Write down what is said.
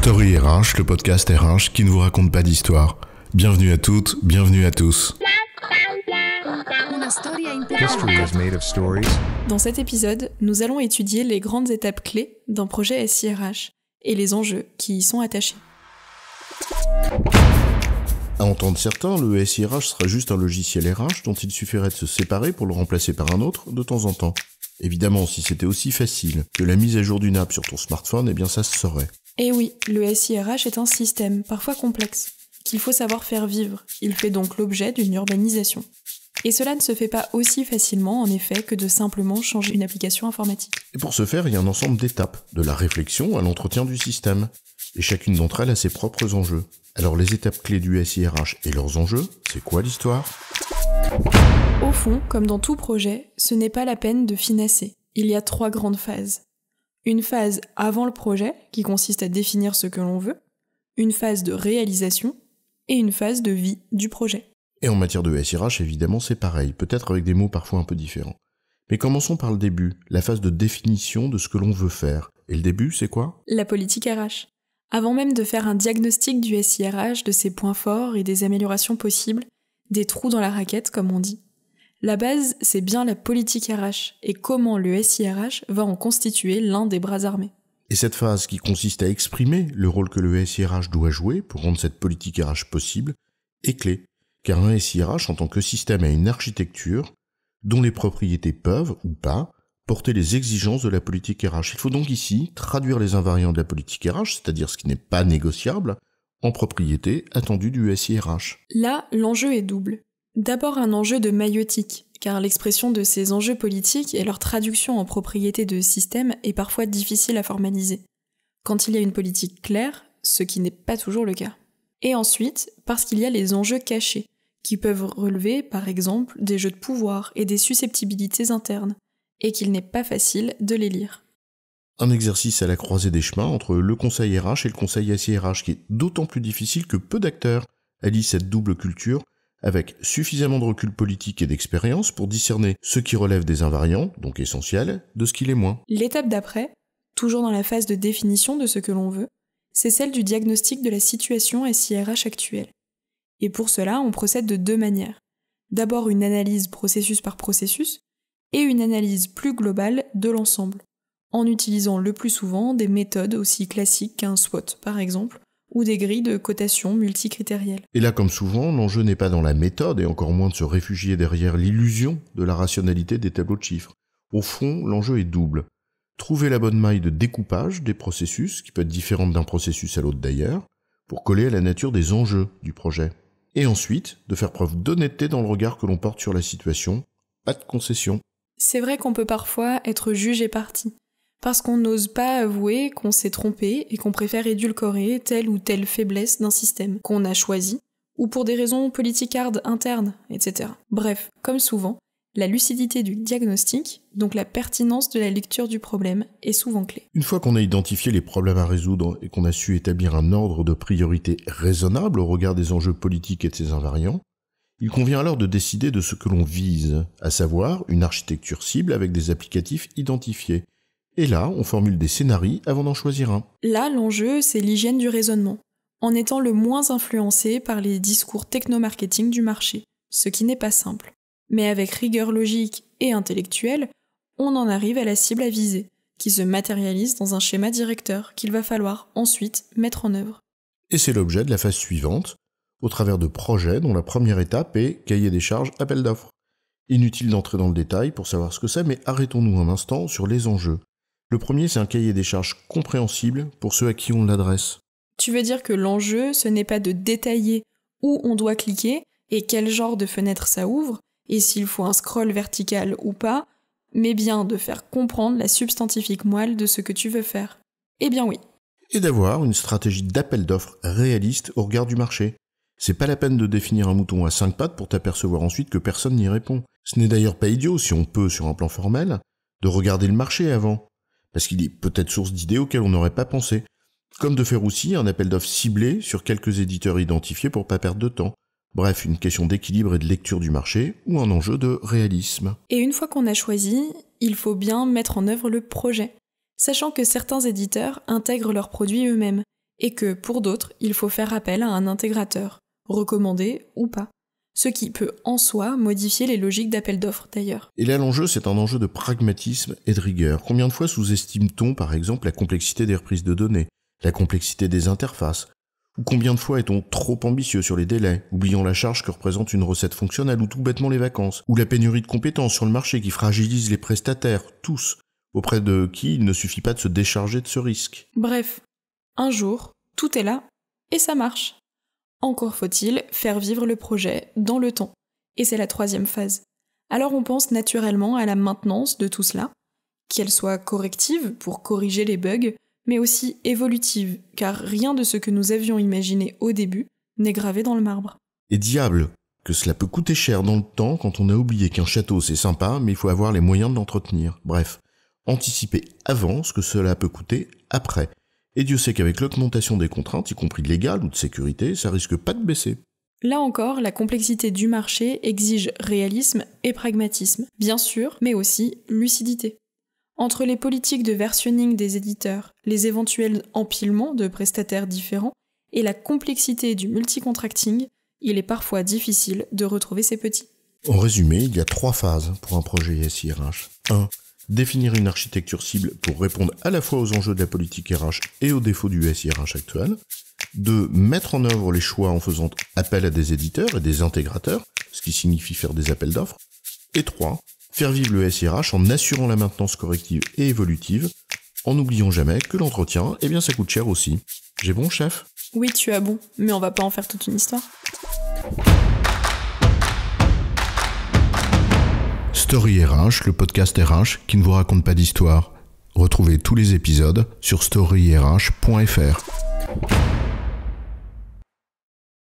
Story RH, le podcast RH qui ne vous raconte pas d'histoire. Bienvenue à toutes, bienvenue à tous. Dans cet épisode, nous allons étudier les grandes étapes clés d'un projet SIRH et les enjeux qui y sont attachés. À entendre certains, le SIRH sera juste un logiciel RH dont il suffirait de se séparer pour le remplacer par un autre de temps en temps. Évidemment, si c'était aussi facile que la mise à jour d'une app sur ton smartphone, eh bien ça se saurait. Et eh oui, le SIRH est un système, parfois complexe, qu'il faut savoir faire vivre. Il fait donc l'objet d'une urbanisation. Et cela ne se fait pas aussi facilement, en effet, que de simplement changer une application informatique. Et pour ce faire, il y a un ensemble d'étapes, de la réflexion à l'entretien du système. Et chacune d'entre elles a ses propres enjeux. Alors les étapes clés du SIRH et leurs enjeux, c'est quoi l'histoire Au fond, comme dans tout projet, ce n'est pas la peine de finasser. Il y a trois grandes phases une phase avant le projet, qui consiste à définir ce que l'on veut, une phase de réalisation et une phase de vie du projet. Et en matière de SIRH, évidemment, c'est pareil, peut-être avec des mots parfois un peu différents. Mais commençons par le début, la phase de définition de ce que l'on veut faire. Et le début, c'est quoi La politique RH. Avant même de faire un diagnostic du SIRH, de ses points forts et des améliorations possibles, des trous dans la raquette, comme on dit, la base, c'est bien la politique RH et comment le SIRH va en constituer l'un des bras armés. Et cette phase qui consiste à exprimer le rôle que le SIRH doit jouer pour rendre cette politique RH possible est clé, car un SIRH en tant que système a une architecture dont les propriétés peuvent ou pas porter les exigences de la politique RH. Il faut donc ici traduire les invariants de la politique RH, c'est-à-dire ce qui n'est pas négociable, en propriété attendues du SIRH. Là, l'enjeu est double. D'abord un enjeu de maïotique, car l'expression de ces enjeux politiques et leur traduction en propriété de système est parfois difficile à formaliser, quand il y a une politique claire, ce qui n'est pas toujours le cas. Et ensuite, parce qu'il y a les enjeux cachés, qui peuvent relever, par exemple, des jeux de pouvoir et des susceptibilités internes, et qu'il n'est pas facile de les lire. Un exercice à la croisée des chemins entre le conseil RH et le conseil SIRH, qui est d'autant plus difficile que peu d'acteurs allient cette double culture avec suffisamment de recul politique et d'expérience pour discerner ce qui relève des invariants, donc essentiels, de ce qui l'est moins. L'étape d'après, toujours dans la phase de définition de ce que l'on veut, c'est celle du diagnostic de la situation SIRH actuelle. Et pour cela, on procède de deux manières. D'abord une analyse processus par processus et une analyse plus globale de l'ensemble, en utilisant le plus souvent des méthodes aussi classiques qu'un SWOT par exemple, ou des grilles de cotation multicritérielles. Et là, comme souvent, l'enjeu n'est pas dans la méthode et encore moins de se réfugier derrière l'illusion de la rationalité des tableaux de chiffres. Au fond, l'enjeu est double. Trouver la bonne maille de découpage des processus, qui peut être différente d'un processus à l'autre d'ailleurs, pour coller à la nature des enjeux du projet. Et ensuite, de faire preuve d'honnêteté dans le regard que l'on porte sur la situation. Pas de concession. C'est vrai qu'on peut parfois être juge et parti parce qu'on n'ose pas avouer qu'on s'est trompé et qu'on préfère édulcorer telle ou telle faiblesse d'un système qu'on a choisi, ou pour des raisons politicardes internes, etc. Bref, comme souvent, la lucidité du diagnostic, donc la pertinence de la lecture du problème, est souvent clé. Une fois qu'on a identifié les problèmes à résoudre et qu'on a su établir un ordre de priorité raisonnable au regard des enjeux politiques et de ses invariants, il convient alors de décider de ce que l'on vise, à savoir une architecture cible avec des applicatifs identifiés, et là, on formule des scénarios avant d'en choisir un. Là, l'enjeu, c'est l'hygiène du raisonnement, en étant le moins influencé par les discours techno-marketing du marché, ce qui n'est pas simple. Mais avec rigueur logique et intellectuelle, on en arrive à la cible à viser, qui se matérialise dans un schéma directeur qu'il va falloir ensuite mettre en œuvre. Et c'est l'objet de la phase suivante, au travers de projets dont la première étape est cahier des charges, appel d'offres. Inutile d'entrer dans le détail pour savoir ce que c'est, mais arrêtons-nous un instant sur les enjeux. Le premier, c'est un cahier des charges compréhensible pour ceux à qui on l'adresse. Tu veux dire que l'enjeu, ce n'est pas de détailler où on doit cliquer et quel genre de fenêtre ça ouvre, et s'il faut un scroll vertical ou pas, mais bien de faire comprendre la substantifique moelle de ce que tu veux faire. Eh bien oui. Et d'avoir une stratégie d'appel d'offres réaliste au regard du marché. C'est pas la peine de définir un mouton à cinq pattes pour t'apercevoir ensuite que personne n'y répond. Ce n'est d'ailleurs pas idiot, si on peut, sur un plan formel, de regarder le marché avant, parce qu'il est peut-être source d'idées auxquelles on n'aurait pas pensé, comme de faire aussi un appel d'offres ciblé sur quelques éditeurs identifiés pour pas perdre de temps. Bref, une question d'équilibre et de lecture du marché ou un enjeu de réalisme. Et une fois qu'on a choisi, il faut bien mettre en œuvre le projet, sachant que certains éditeurs intègrent leurs produits eux-mêmes et que pour d'autres, il faut faire appel à un intégrateur, recommandé ou pas ce qui peut en soi modifier les logiques d'appel d'offres d'ailleurs. Et là l'enjeu c'est un enjeu de pragmatisme et de rigueur. Combien de fois sous-estime-t-on par exemple la complexité des reprises de données, la complexité des interfaces Ou combien de fois est-on trop ambitieux sur les délais, oubliant la charge que représente une recette fonctionnelle ou tout bêtement les vacances, ou la pénurie de compétences sur le marché qui fragilise les prestataires, tous, auprès de qui il ne suffit pas de se décharger de ce risque Bref, un jour, tout est là et ça marche. Encore faut-il faire vivre le projet dans le temps. Et c'est la troisième phase. Alors on pense naturellement à la maintenance de tout cela, qu'elle soit corrective pour corriger les bugs, mais aussi évolutive, car rien de ce que nous avions imaginé au début n'est gravé dans le marbre. Et diable, que cela peut coûter cher dans le temps quand on a oublié qu'un château c'est sympa, mais il faut avoir les moyens de l'entretenir. Bref, anticiper avant ce que cela peut coûter après. Et Dieu sait qu'avec l'augmentation des contraintes, y compris légales ou de sécurité, ça risque pas de baisser. Là encore, la complexité du marché exige réalisme et pragmatisme, bien sûr, mais aussi lucidité. Entre les politiques de versionning des éditeurs, les éventuels empilements de prestataires différents et la complexité du multicontracting, il est parfois difficile de retrouver ses petits. En résumé, il y a trois phases pour un projet SIRH. 1 définir une architecture cible pour répondre à la fois aux enjeux de la politique RH et aux défauts du SIRH actuel, de mettre en œuvre les choix en faisant appel à des éditeurs et des intégrateurs, ce qui signifie faire des appels d'offres, et 3. Faire vivre le SIRH en assurant la maintenance corrective et évolutive, en n'oubliant jamais que l'entretien, eh bien ça coûte cher aussi. J'ai bon chef Oui, tu as bon, mais on va pas en faire toute une histoire. Story RH, le podcast RH qui ne vous raconte pas d'histoire. Retrouvez tous les épisodes sur storyrh.fr.